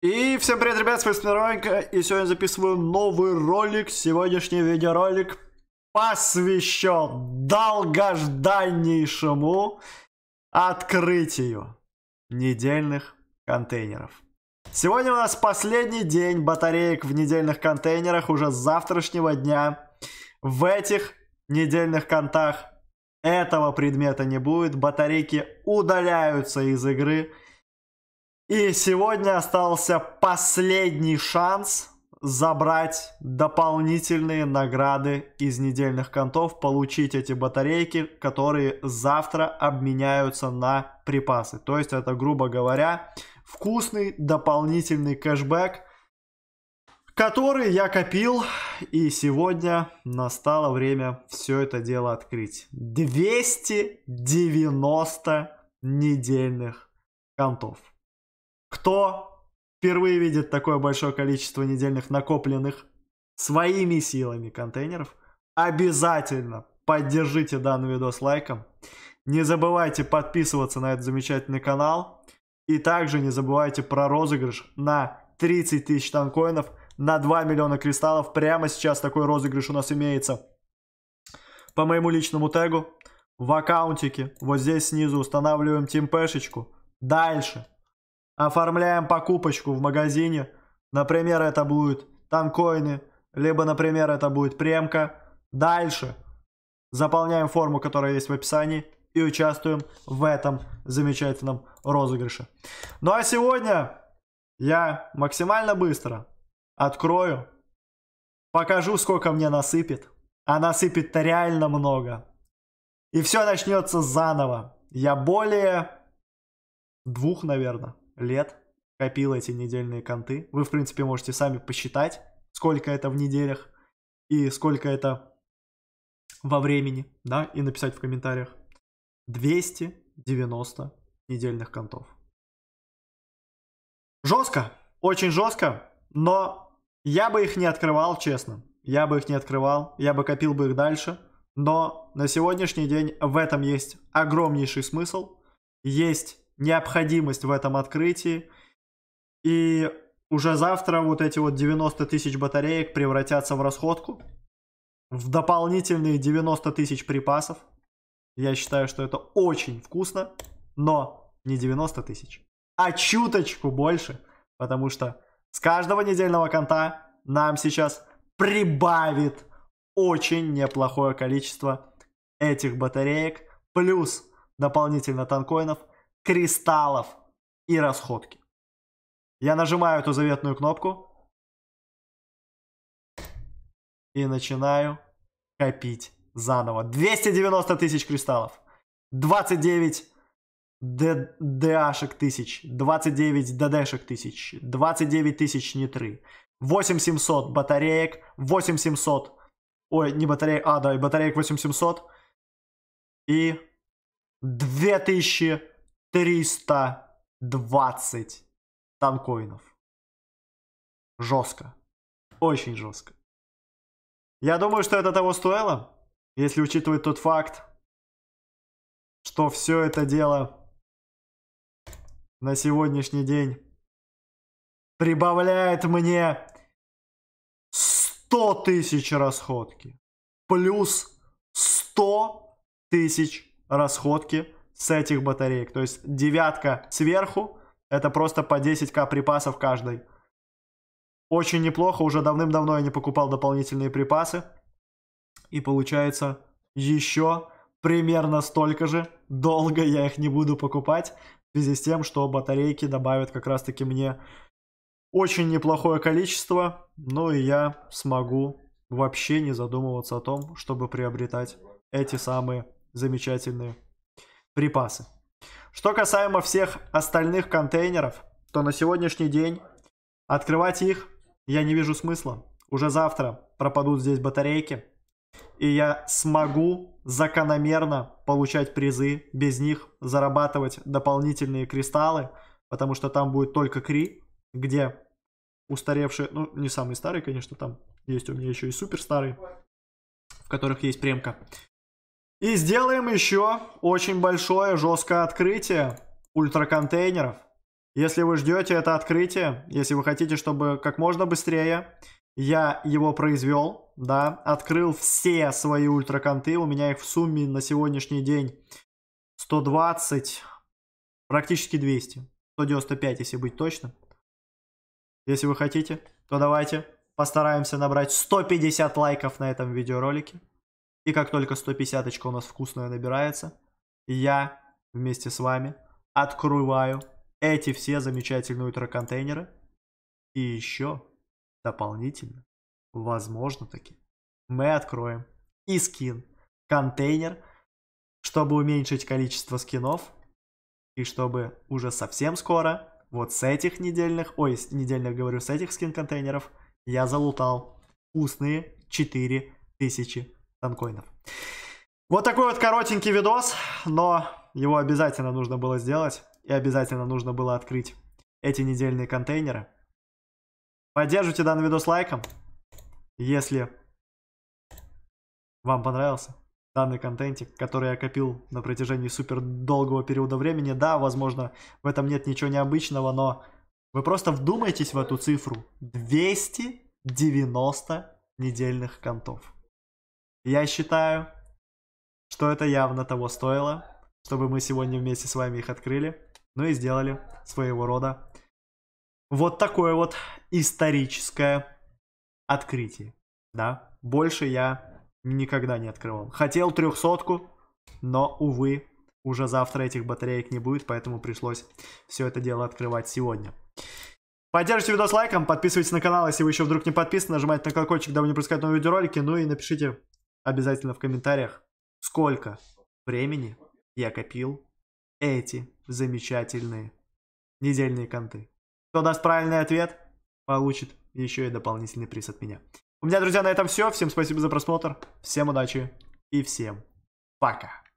И всем привет, ребят, с вами Спинровенько, и сегодня записываю новый ролик, сегодняшний видеоролик посвящен долгожданнейшему открытию недельных контейнеров. Сегодня у нас последний день батареек в недельных контейнерах, уже с завтрашнего дня в этих недельных контах этого предмета не будет, батарейки удаляются из игры, и сегодня остался последний шанс забрать дополнительные награды из недельных контов, получить эти батарейки, которые завтра обменяются на припасы. То есть это, грубо говоря, вкусный дополнительный кэшбэк, который я копил, и сегодня настало время все это дело открыть. 290 недельных контов. Кто впервые видит такое большое количество недельных накопленных своими силами контейнеров, обязательно поддержите данный видос лайком. Не забывайте подписываться на этот замечательный канал. И также не забывайте про розыгрыш на 30 тысяч танкоинов, на 2 миллиона кристаллов. Прямо сейчас такой розыгрыш у нас имеется. По моему личному тегу в аккаунтике, вот здесь снизу устанавливаем тимпешечку. Дальше Оформляем покупочку в магазине. Например, это будет танкоины. Либо, например, это будет премка. Дальше. Заполняем форму, которая есть в описании. И участвуем в этом замечательном розыгрыше. Ну а сегодня я максимально быстро открою. Покажу, сколько мне насыпет. А насыпет-то реально много. И все начнется заново. Я более двух, наверное лет копил эти недельные конты. Вы, в принципе, можете сами посчитать, сколько это в неделях и сколько это во времени, да, и написать в комментариях. 290 недельных контов. Жестко, очень жестко, но я бы их не открывал, честно. Я бы их не открывал, я бы копил бы их дальше. Но на сегодняшний день в этом есть огромнейший смысл. Есть необходимость в этом открытии. И уже завтра вот эти вот 90 тысяч батареек превратятся в расходку, в дополнительные 90 тысяч припасов. Я считаю, что это очень вкусно, но не 90 тысяч, а чуточку больше, потому что с каждого недельного конта нам сейчас прибавит очень неплохое количество этих батареек, плюс дополнительно танкоинов, кристаллов и расходки. Я нажимаю эту заветную кнопку и начинаю копить заново. 290 тысяч кристаллов, 29 ДДшек тысяч, 29 ДДшек тысяч, 29 тысяч нитры, 8700 батареек, 8700, ой, не батареек, а, да, батареек 8700 и 2000 320 танкоинов. Жестко. Очень жестко. Я думаю, что это того стоило, если учитывать тот факт, что все это дело на сегодняшний день прибавляет мне 100 тысяч расходки. Плюс 100 тысяч расходки с этих батареек. То есть девятка сверху, это просто по 10к припасов каждой. Очень неплохо, уже давным-давно я не покупал дополнительные припасы. И получается еще примерно столько же. Долго я их не буду покупать, в связи с тем, что батарейки добавят как раз-таки мне очень неплохое количество. Ну и я смогу вообще не задумываться о том, чтобы приобретать эти самые замечательные припасы. Что касаемо всех остальных контейнеров, то на сегодняшний день открывать их я не вижу смысла. Уже завтра пропадут здесь батарейки, и я смогу закономерно получать призы, без них зарабатывать дополнительные кристаллы, потому что там будет только кри, где устаревшие, ну не самые старые, конечно, там есть у меня еще и супер старые, в которых есть премка. И сделаем еще очень большое жесткое открытие ультраконтейнеров. Если вы ждете это открытие, если вы хотите, чтобы как можно быстрее я его произвел, да, открыл все свои ультраконты, у меня их в сумме на сегодняшний день 120, практически 200, 195, если быть точным. Если вы хотите, то давайте постараемся набрать 150 лайков на этом видеоролике. И как только 150 у нас вкусная набирается, я вместе с вами открываю эти все замечательные ультраконтейнеры. И еще дополнительно, возможно таки, мы откроем и скин контейнер, чтобы уменьшить количество скинов. И чтобы уже совсем скоро, вот с этих недельных, ой, с недельных говорю, с этих скин контейнеров, я залутал вкусные 4000 танкоинов. Вот такой вот коротенький видос, но его обязательно нужно было сделать. И обязательно нужно было открыть эти недельные контейнеры. Поддержите данный видос лайком, если вам понравился данный контентик, который я копил на протяжении супер долгого периода времени. Да, возможно, в этом нет ничего необычного, но вы просто вдумайтесь в эту цифру. 290 недельных контов. Я считаю, что это явно того стоило, чтобы мы сегодня вместе с вами их открыли, ну и сделали своего рода вот такое вот историческое открытие, да. Больше я никогда не открывал. Хотел трехсотку, но, увы, уже завтра этих батареек не будет, поэтому пришлось все это дело открывать сегодня. Поддержите видос лайком, подписывайтесь на канал, если вы еще вдруг не подписаны, нажимайте на колокольчик, дабы не пропускать новые видеоролики, ну и напишите обязательно в комментариях, сколько времени я копил эти замечательные недельные конты. Кто даст правильный ответ, получит еще и дополнительный приз от меня. У меня, друзья, на этом все. Всем спасибо за просмотр. Всем удачи и всем пока.